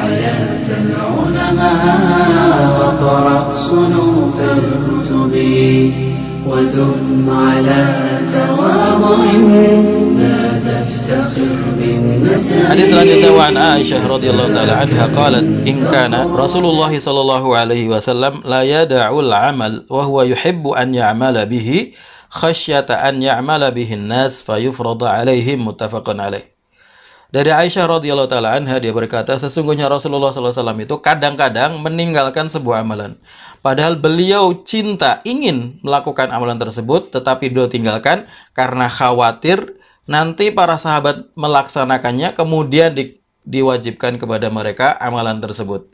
حياة العلماء وقرأ صنوف الكتب وتم على تواضع لا تفتخر بالنسب حديث selanjutnya عن عائشة رضي الله تعالى عنها قالت إن كان رسول الله صلى الله عليه وسلم لا يدع العمل وهو يحب أن يعمل به خشية أن يعمل به الناس فيفرض عليهم متفق عليه Dari Aisyah radhiyallahu taala anha dia berkata, sesungguhnya Rasulullah SAW itu kadang-kadang meninggalkan sebuah amalan. Padahal beliau cinta ingin melakukan amalan tersebut, tetapi beliau tinggalkan karena khawatir nanti para sahabat melaksanakannya kemudian di, diwajibkan kepada mereka amalan tersebut.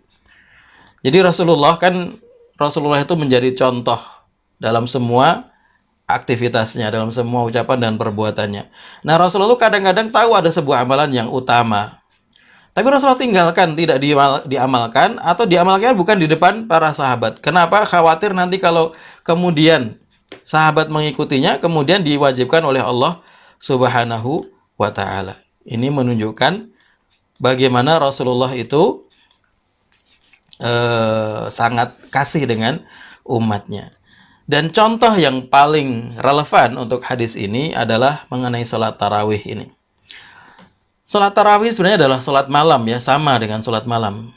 Jadi Rasulullah kan Rasulullah itu menjadi contoh dalam semua aktivitasnya, dalam semua ucapan dan perbuatannya. Nah, Rasulullah kadang-kadang tahu ada sebuah amalan yang utama. Tapi Rasulullah tinggalkan, tidak diamalkan, atau diamalkan bukan di depan para sahabat. Kenapa? Khawatir nanti kalau kemudian sahabat mengikutinya, kemudian diwajibkan oleh Allah Subhanahu wa Ta'ala. Ini menunjukkan bagaimana Rasulullah itu eh, sangat kasih dengan umatnya. Dan contoh yang paling relevan untuk hadis ini adalah mengenai sholat tarawih ini. Sholat tarawih sebenarnya adalah sholat malam ya, sama dengan sholat malam.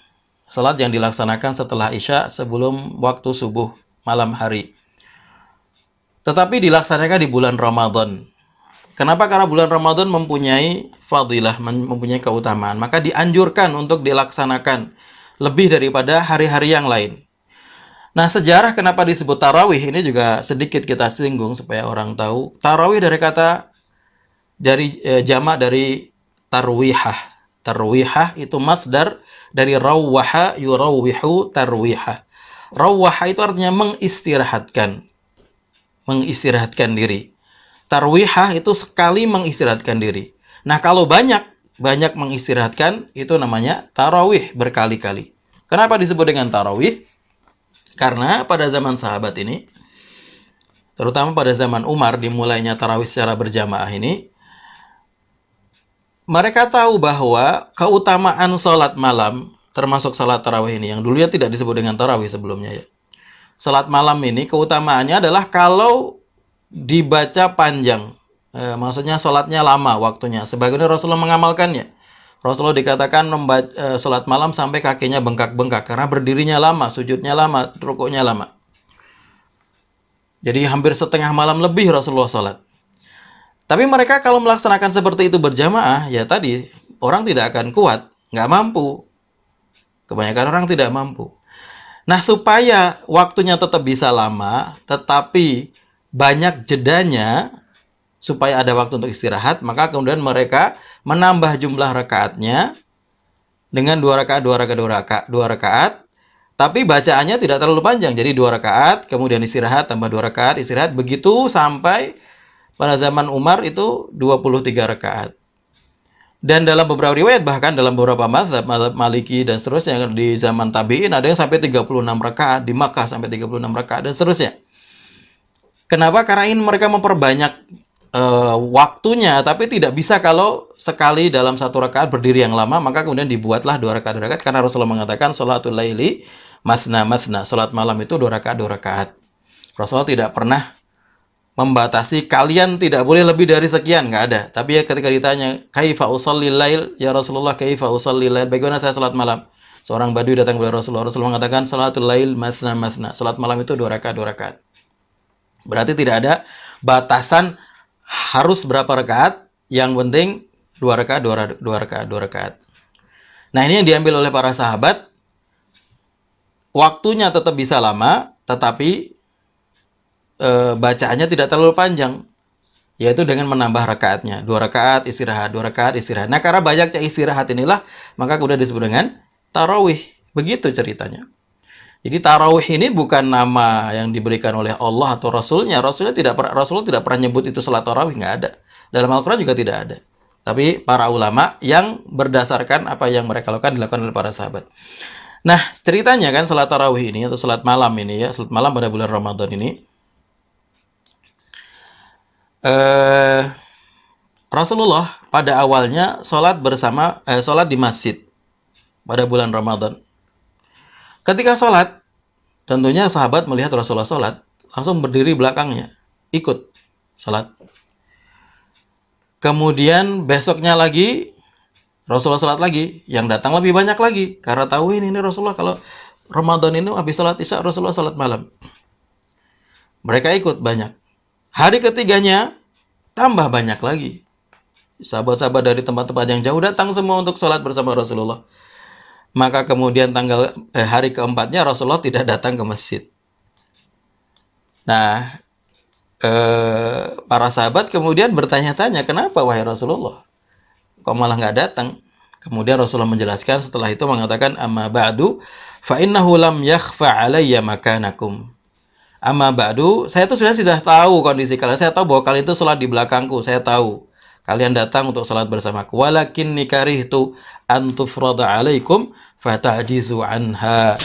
Sholat yang dilaksanakan setelah isya sebelum waktu subuh malam hari. Tetapi dilaksanakan di bulan Ramadan. Kenapa? Karena bulan Ramadan mempunyai fadilah, mempunyai keutamaan. Maka dianjurkan untuk dilaksanakan lebih daripada hari-hari yang lain. Nah, sejarah kenapa disebut tarawih ini juga sedikit kita singgung supaya orang tahu. Tarawih dari kata dari e, jamak dari tarwihah. Tarwihah itu masdar dari rawaha yurawihu tarwihah. Rawaha itu artinya mengistirahatkan. Mengistirahatkan diri. Tarwihah itu sekali mengistirahatkan diri. Nah, kalau banyak banyak mengistirahatkan itu namanya tarawih berkali-kali. Kenapa disebut dengan tarawih? Karena pada zaman sahabat ini, terutama pada zaman Umar dimulainya tarawih secara berjamaah ini, mereka tahu bahwa keutamaan sholat malam, termasuk sholat tarawih ini, yang dulunya tidak disebut dengan tarawih sebelumnya ya. Sholat malam ini keutamaannya adalah kalau dibaca panjang, e, maksudnya sholatnya lama waktunya. Sebagian Rasulullah mengamalkannya. Rasulullah dikatakan membaca e, eh, salat malam sampai kakinya bengkak-bengkak karena berdirinya lama, sujudnya lama, rukuknya lama. Jadi hampir setengah malam lebih Rasulullah sholat. Tapi mereka kalau melaksanakan seperti itu berjamaah, ya tadi orang tidak akan kuat, nggak mampu. Kebanyakan orang tidak mampu. Nah, supaya waktunya tetap bisa lama, tetapi banyak jedanya, supaya ada waktu untuk istirahat, maka kemudian mereka menambah jumlah rakaatnya dengan dua rakaat, dua rakaat, dua rakaat, dua rakaat. Tapi bacaannya tidak terlalu panjang, jadi dua rakaat, kemudian istirahat, tambah dua rakaat, istirahat, begitu sampai pada zaman Umar itu 23 rakaat. Dan dalam beberapa riwayat, bahkan dalam beberapa mazhab, mazhab Maliki dan seterusnya, di zaman tabi'in ada yang sampai 36 rakaat, di Makkah sampai 36 rakaat, dan seterusnya. Kenapa? Karena ingin mereka memperbanyak uh, waktunya, tapi tidak bisa kalau sekali dalam satu rakaat berdiri yang lama, maka kemudian dibuatlah dua rakaat dua rakaat karena Rasulullah mengatakan salatul laili masna masna, salat malam itu dua rakaat dua rakaat. Rasulullah tidak pernah membatasi kalian tidak boleh lebih dari sekian nggak ada. Tapi ya ketika ditanya kaifa usalli lail ya Rasulullah kaifa usalli lail bagaimana saya salat malam? Seorang Badui datang kepada Rasulullah. Rasulullah mengatakan salatul lail masna masna. Salat malam itu dua rakaat dua rakaat. Berarti tidak ada batasan harus berapa rekat yang penting dua rekat dua, rakaat, dua rekat dua rekat Nah, ini yang diambil oleh para sahabat. Waktunya tetap bisa lama, tetapi e, bacaannya tidak terlalu panjang. Yaitu dengan menambah rakaatnya. Dua rakaat, istirahat, dua rakaat, istirahat. Nah, karena banyaknya istirahat inilah, maka kemudian disebut dengan tarawih. Begitu ceritanya. Jadi tarawih ini bukan nama yang diberikan oleh Allah atau Rasulnya. Rasulnya tidak Rasul tidak pernah nyebut itu salat tarawih nggak ada. Dalam Al-Quran juga tidak ada. Tapi para ulama yang berdasarkan apa yang mereka lakukan dilakukan oleh para sahabat. Nah ceritanya kan salat tarawih ini atau salat malam ini ya salat malam pada bulan Ramadan ini. Eh, Rasulullah pada awalnya sholat bersama eh, sholat di masjid pada bulan Ramadan Ketika sholat, tentunya sahabat melihat Rasulullah sholat, langsung berdiri belakangnya, ikut sholat. Kemudian besoknya lagi, Rasulullah sholat lagi, yang datang lebih banyak lagi. Karena tahu ini, ini Rasulullah kalau Ramadan ini habis sholat isya, Rasulullah sholat malam. Mereka ikut banyak. Hari ketiganya, tambah banyak lagi. Sahabat-sahabat dari tempat-tempat yang jauh datang semua untuk sholat bersama Rasulullah maka kemudian tanggal eh, hari keempatnya Rasulullah tidak datang ke masjid. Nah, eh, para sahabat kemudian bertanya-tanya, kenapa wahai Rasulullah? Kok malah nggak datang? Kemudian Rasulullah menjelaskan setelah itu mengatakan, Amma ba'du, fa'innahu lam yakhfa maka makanakum. Amma ba'du, saya itu sudah sudah tahu kondisi kalian. Saya tahu bahwa kalian itu sholat di belakangku. Saya tahu. Kalian datang untuk salat aku Walakin tu antufrada alaikum fatajizu anha.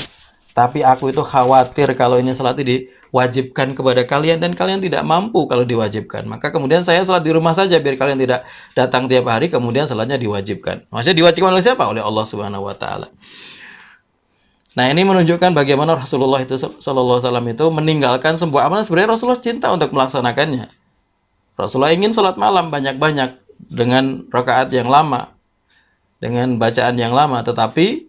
Tapi aku itu khawatir kalau ini salat ini diwajibkan kepada kalian dan kalian tidak mampu kalau diwajibkan. Maka kemudian saya salat di rumah saja biar kalian tidak datang tiap hari kemudian salatnya diwajibkan. Maksudnya diwajibkan oleh siapa? Oleh Allah Subhanahu wa taala. Nah ini menunjukkan bagaimana Rasulullah itu Shallallahu Alaihi Wasallam itu meninggalkan sebuah amalan sebenarnya Rasulullah cinta untuk melaksanakannya. Rasulullah ingin sholat malam banyak-banyak dengan rakaat yang lama, dengan bacaan yang lama. Tetapi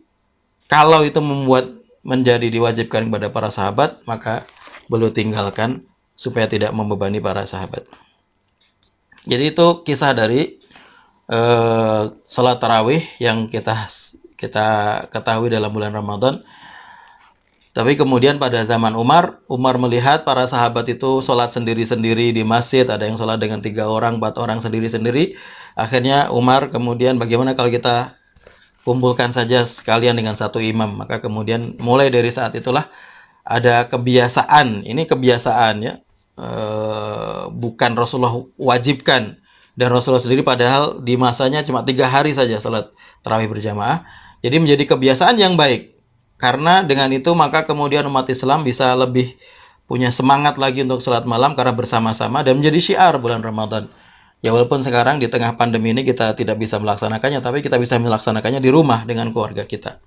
kalau itu membuat menjadi diwajibkan kepada para sahabat, maka beliau tinggalkan supaya tidak membebani para sahabat. Jadi itu kisah dari uh, eh, salat tarawih yang kita kita ketahui dalam bulan Ramadan. Tapi kemudian pada zaman Umar, Umar melihat para sahabat itu sholat sendiri-sendiri di masjid, ada yang sholat dengan tiga orang, empat orang sendiri-sendiri. Akhirnya Umar kemudian bagaimana kalau kita kumpulkan saja sekalian dengan satu imam. Maka kemudian mulai dari saat itulah ada kebiasaan, ini kebiasaan ya, e, bukan Rasulullah wajibkan dan Rasulullah sendiri padahal di masanya cuma tiga hari saja sholat terawih berjamaah. Jadi menjadi kebiasaan yang baik. Karena dengan itu maka kemudian umat Islam bisa lebih punya semangat lagi untuk sholat malam karena bersama-sama dan menjadi syiar bulan Ramadan. Ya walaupun sekarang di tengah pandemi ini kita tidak bisa melaksanakannya, tapi kita bisa melaksanakannya di rumah dengan keluarga kita.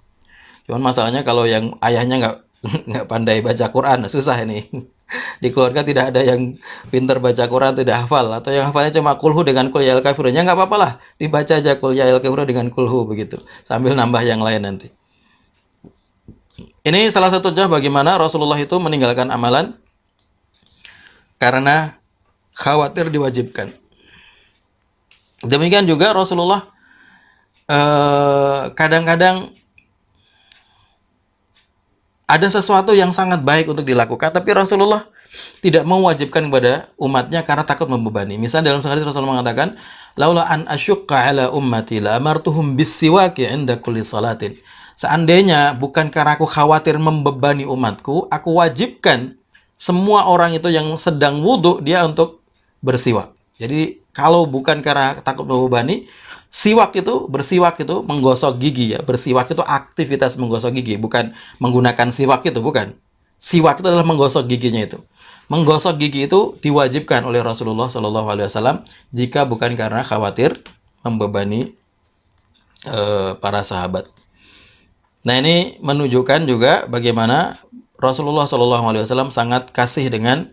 Cuman masalahnya kalau yang ayahnya nggak nggak pandai baca Quran, susah ini. Di keluarga tidak ada yang pintar baca Quran, tidak hafal. Atau yang hafalnya cuma kulhu dengan kul yael kafirun. Ya nggak apa-apalah, dibaca aja kul yael kafirun dengan kulhu begitu. Sambil nambah yang lain nanti. Ini salah satu contoh bagaimana Rasulullah itu meninggalkan amalan karena khawatir diwajibkan. Demikian juga Rasulullah eh, kadang-kadang eh, ada sesuatu yang sangat baik untuk dilakukan, tapi Rasulullah tidak mewajibkan kepada umatnya karena takut membebani. Misal dalam sehari Rasulullah mengatakan, "Laula an asyqa ala ummati la amartuhum bisiwaki 'inda kulli salatin." Seandainya bukan karena aku khawatir membebani umatku, aku wajibkan semua orang itu yang sedang wudhu dia untuk bersiwak. Jadi kalau bukan karena takut membebani, siwak itu bersiwak itu menggosok gigi ya. Bersiwak itu aktivitas menggosok gigi, bukan menggunakan siwak itu bukan. Siwak itu adalah menggosok giginya itu. Menggosok gigi itu diwajibkan oleh Rasulullah Shallallahu Alaihi Wasallam jika bukan karena khawatir membebani uh, para sahabat. Nah ini menunjukkan juga bagaimana Rasulullah Shallallahu Alaihi Wasallam sangat kasih dengan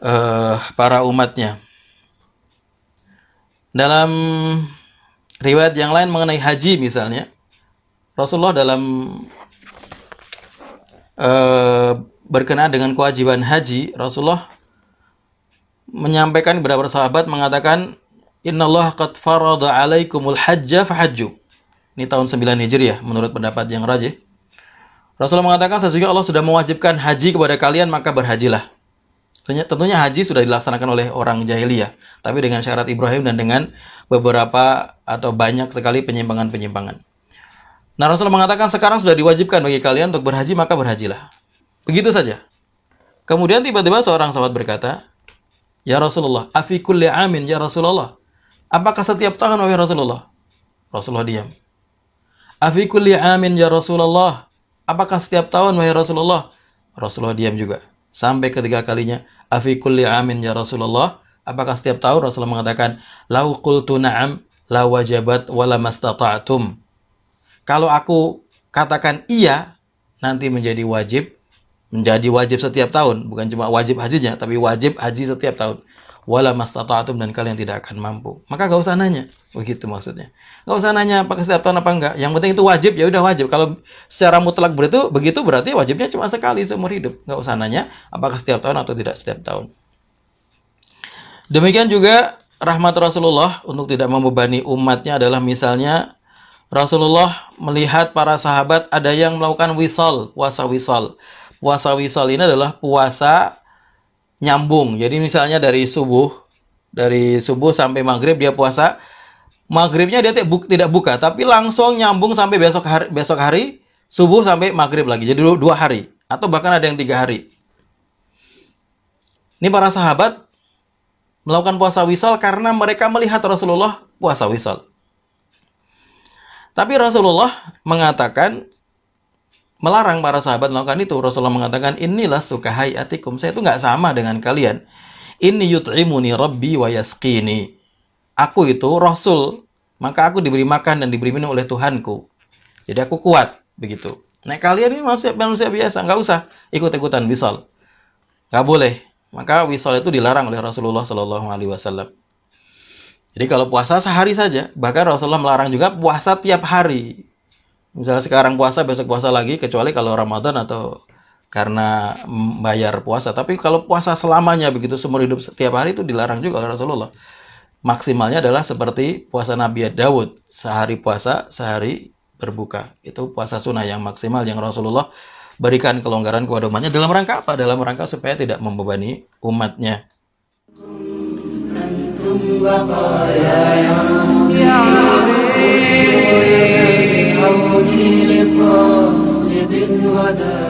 uh, para umatnya. Dalam riwayat yang lain mengenai haji misalnya, Rasulullah dalam uh, berkenaan dengan kewajiban haji, Rasulullah menyampaikan kepada para sahabat mengatakan, Inna Allah qad farada alaikumul hajja fahajju ini tahun 9 Hijri ya, menurut pendapat yang rajih. Rasulullah mengatakan sesungguhnya Allah sudah mewajibkan haji kepada kalian maka berhajilah. Tentunya, tentunya haji sudah dilaksanakan oleh orang jahiliyah, tapi dengan syarat Ibrahim dan dengan beberapa atau banyak sekali penyimpangan-penyimpangan. Nah Rasulullah mengatakan sekarang sudah diwajibkan bagi kalian untuk berhaji maka berhajilah. Begitu saja. Kemudian tiba-tiba seorang sahabat berkata, Ya Rasulullah, afikul amin ya Rasulullah. Apakah setiap tahun wahai Rasulullah? Rasulullah diam. Afi amin ya Rasulullah. Apakah setiap tahun wahai Rasulullah? Rasulullah diam juga. Sampai ketiga kalinya, afi amin ya Rasulullah. Apakah setiap tahun Rasulullah mengatakan, lau qultu na'am la wajabat wala mastata'atum. Kalau aku katakan iya, nanti menjadi wajib, menjadi wajib setiap tahun, bukan cuma wajib hajinya, tapi wajib haji setiap tahun wala mastata'tum dan kalian tidak akan mampu. Maka gak usah nanya. Begitu maksudnya. Gak usah nanya apakah setiap tahun apa enggak. Yang penting itu wajib, ya udah wajib. Kalau secara mutlak begitu, begitu berarti wajibnya cuma sekali seumur hidup. Gak usah nanya apakah setiap tahun atau tidak setiap tahun. Demikian juga rahmat Rasulullah untuk tidak membebani umatnya adalah misalnya Rasulullah melihat para sahabat ada yang melakukan wisal, puasa wisal. Puasa wisal ini adalah puasa nyambung. Jadi misalnya dari subuh, dari subuh sampai maghrib dia puasa, maghribnya dia tidak buka, tapi langsung nyambung sampai besok hari, besok hari subuh sampai maghrib lagi. Jadi dua hari atau bahkan ada yang tiga hari. Ini para sahabat melakukan puasa wisal karena mereka melihat Rasulullah puasa wisal. Tapi Rasulullah mengatakan melarang para sahabat melakukan itu. Rasulullah mengatakan, inilah suka hayatikum. Saya itu nggak sama dengan kalian. Ini yut'imuni rabbi wa yaskini. Aku itu Rasul, maka aku diberi makan dan diberi minum oleh Tuhanku. Jadi aku kuat, begitu. Nah kalian ini manusia, manusia biasa, nggak usah ikut-ikutan wisol Nggak boleh. Maka wisol itu dilarang oleh Rasulullah Shallallahu Alaihi Wasallam. Jadi kalau puasa sehari saja, bahkan Rasulullah melarang juga puasa tiap hari. Misalnya sekarang puasa, besok puasa lagi, kecuali kalau Ramadan atau karena bayar puasa. Tapi kalau puasa selamanya begitu seumur hidup setiap hari itu dilarang juga oleh Rasulullah. Maksimalnya adalah seperti puasa Nabi Daud, sehari puasa, sehari berbuka. Itu puasa sunnah yang maksimal yang Rasulullah berikan kelonggaran kepada umatnya dalam rangka apa? Dalam rangka supaya tidak membebani umatnya. Antum ya عودي لطالب غدا